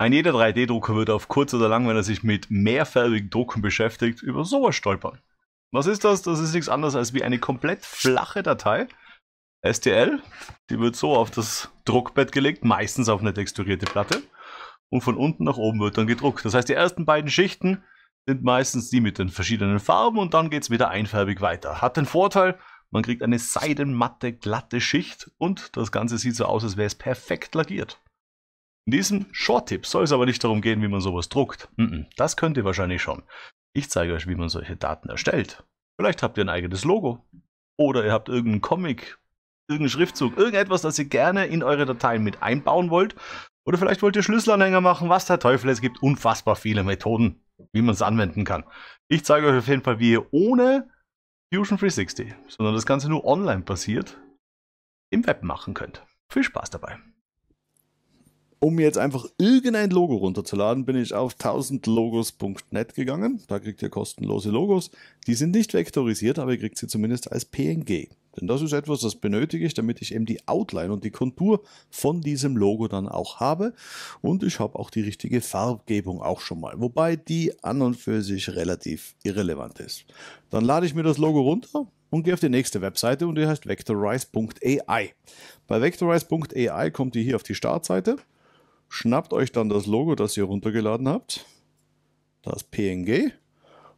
Ein jeder 3D-Drucker wird auf kurz oder lang, wenn er sich mit mehrfarbigen Drucken beschäftigt, über sowas stolpern. Was ist das? Das ist nichts anderes als wie eine komplett flache Datei. STL, die wird so auf das Druckbett gelegt, meistens auf eine texturierte Platte. Und von unten nach oben wird dann gedruckt. Das heißt, die ersten beiden Schichten sind meistens die mit den verschiedenen Farben und dann geht es wieder einfarbig weiter. Hat den Vorteil, man kriegt eine seidenmatte, glatte Schicht und das Ganze sieht so aus, als wäre es perfekt lackiert. In diesem Short-Tipp soll es aber nicht darum gehen, wie man sowas druckt. Das könnt ihr wahrscheinlich schon. Ich zeige euch, wie man solche Daten erstellt. Vielleicht habt ihr ein eigenes Logo oder ihr habt irgendeinen Comic, irgendeinen Schriftzug, irgendetwas, das ihr gerne in eure Dateien mit einbauen wollt. Oder vielleicht wollt ihr Schlüsselanhänger machen, was der Teufel. Es gibt unfassbar viele Methoden, wie man es anwenden kann. Ich zeige euch auf jeden Fall, wie ihr ohne Fusion 360, sondern das Ganze nur online passiert, im Web machen könnt. Viel Spaß dabei! um jetzt einfach irgendein Logo runterzuladen, bin ich auf 1000logos.net gegangen. Da kriegt ihr kostenlose Logos. Die sind nicht vektorisiert, aber ihr kriegt sie zumindest als PNG. Denn das ist etwas, das benötige ich, damit ich eben die Outline und die Kontur von diesem Logo dann auch habe. Und ich habe auch die richtige Farbgebung auch schon mal. Wobei die an und für sich relativ irrelevant ist. Dann lade ich mir das Logo runter und gehe auf die nächste Webseite und die heißt vectorize.ai. Bei vectorize.ai kommt ihr hier auf die Startseite. Schnappt euch dann das Logo, das ihr runtergeladen habt, das PNG,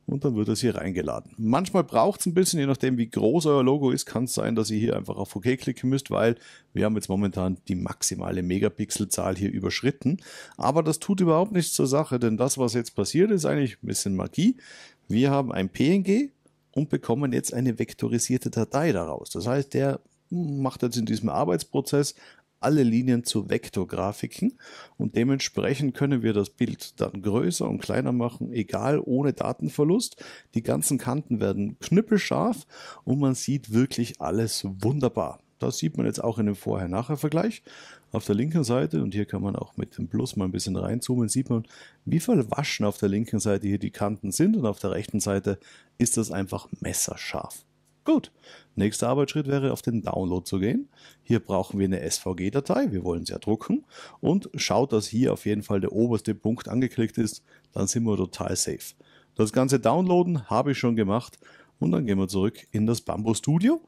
und dann wird es hier reingeladen. Manchmal braucht es ein bisschen, je nachdem wie groß euer Logo ist, kann es sein, dass ihr hier einfach auf OK klicken müsst, weil wir haben jetzt momentan die maximale Megapixelzahl hier überschritten. Aber das tut überhaupt nichts zur Sache, denn das, was jetzt passiert, ist eigentlich ein bisschen Magie. Wir haben ein PNG und bekommen jetzt eine vektorisierte Datei daraus. Das heißt, der macht jetzt in diesem Arbeitsprozess alle Linien zu Vektorgrafiken und dementsprechend können wir das Bild dann größer und kleiner machen, egal ohne Datenverlust. Die ganzen Kanten werden knüppelscharf und man sieht wirklich alles wunderbar. Das sieht man jetzt auch in dem Vorher-Nachher-Vergleich. Auf der linken Seite, und hier kann man auch mit dem Plus mal ein bisschen reinzoomen, sieht man, wie verwaschen auf der linken Seite hier die Kanten sind und auf der rechten Seite ist das einfach messerscharf. Gut. Nächster Arbeitsschritt wäre, auf den Download zu gehen. Hier brauchen wir eine SVG-Datei, wir wollen sie ja drucken. Und schaut, dass hier auf jeden Fall der oberste Punkt angeklickt ist, dann sind wir total safe. Das ganze Downloaden habe ich schon gemacht und dann gehen wir zurück in das Bamboo Studio,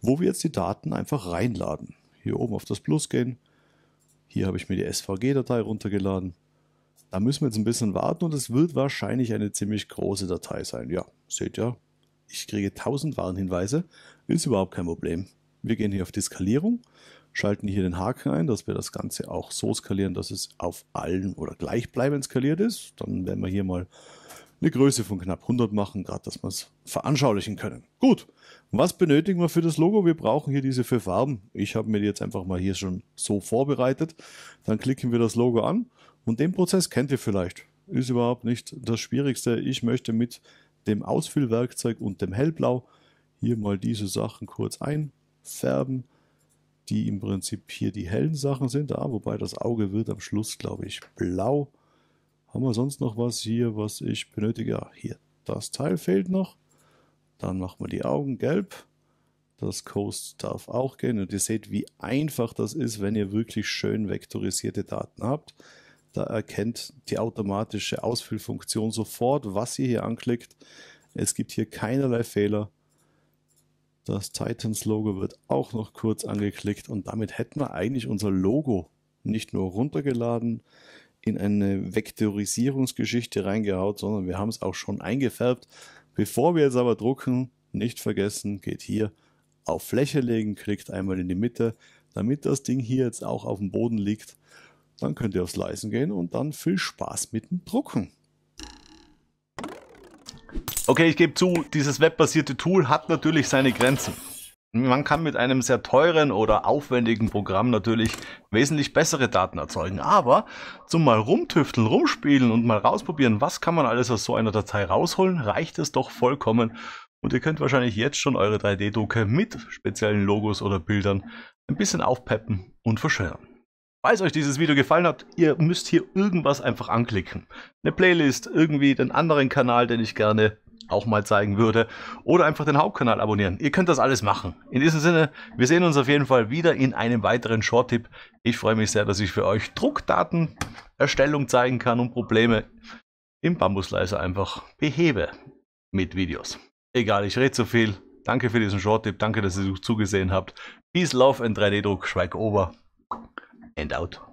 wo wir jetzt die Daten einfach reinladen. Hier oben auf das Plus gehen. Hier habe ich mir die SVG-Datei runtergeladen. Da müssen wir jetzt ein bisschen warten und es wird wahrscheinlich eine ziemlich große Datei sein. Ja, seht ihr, ich kriege 1000 Warnhinweise, ist überhaupt kein Problem. Wir gehen hier auf die Skalierung, schalten hier den Haken ein, dass wir das Ganze auch so skalieren, dass es auf allen oder gleichbleibend skaliert ist. Dann werden wir hier mal eine Größe von knapp 100 machen, gerade dass wir es veranschaulichen können. Gut, was benötigen wir für das Logo? Wir brauchen hier diese vier Farben. Ich habe mir die jetzt einfach mal hier schon so vorbereitet. Dann klicken wir das Logo an und den Prozess kennt ihr vielleicht. Ist überhaupt nicht das Schwierigste. Ich möchte mit dem Ausfüllwerkzeug und dem Hellblau hier mal diese Sachen kurz einfärben, die im Prinzip hier die hellen Sachen sind. Da, wobei das Auge wird am Schluss, glaube ich, blau. Haben wir sonst noch was hier, was ich benötige? Ja, ah, hier, das Teil fehlt noch. Dann machen wir die Augen gelb. Das Coast darf auch gehen. Und ihr seht, wie einfach das ist, wenn ihr wirklich schön vektorisierte Daten habt. Da erkennt die automatische Ausfüllfunktion sofort, was ihr hier anklickt. Es gibt hier keinerlei Fehler. Das Titans-Logo wird auch noch kurz angeklickt und damit hätten wir eigentlich unser Logo nicht nur runtergeladen, in eine Vektorisierungsgeschichte reingehaut, sondern wir haben es auch schon eingefärbt. Bevor wir jetzt aber drucken, nicht vergessen, geht hier auf Fläche legen, klickt einmal in die Mitte, damit das Ding hier jetzt auch auf dem Boden liegt dann könnt ihr aufs Leisen gehen und dann viel Spaß mit dem Drucken. Okay, ich gebe zu, dieses webbasierte Tool hat natürlich seine Grenzen. Man kann mit einem sehr teuren oder aufwendigen Programm natürlich wesentlich bessere Daten erzeugen, aber zum mal rumtüfteln, rumspielen und mal rausprobieren, was kann man alles aus so einer Datei rausholen, reicht es doch vollkommen. Und ihr könnt wahrscheinlich jetzt schon eure 3 d drucke mit speziellen Logos oder Bildern ein bisschen aufpeppen und verschönern. Falls euch dieses Video gefallen hat, ihr müsst hier irgendwas einfach anklicken. Eine Playlist, irgendwie den anderen Kanal, den ich gerne auch mal zeigen würde. Oder einfach den Hauptkanal abonnieren. Ihr könnt das alles machen. In diesem Sinne, wir sehen uns auf jeden Fall wieder in einem weiteren Short-Tipp. Ich freue mich sehr, dass ich für euch Druckdatenerstellung zeigen kann und Probleme im Bambusleiser einfach behebe mit Videos. Egal, ich rede zu viel. Danke für diesen Short-Tipp. Danke, dass ihr zugesehen habt. Peace, Love and 3D-Druck. Schweig over. and out.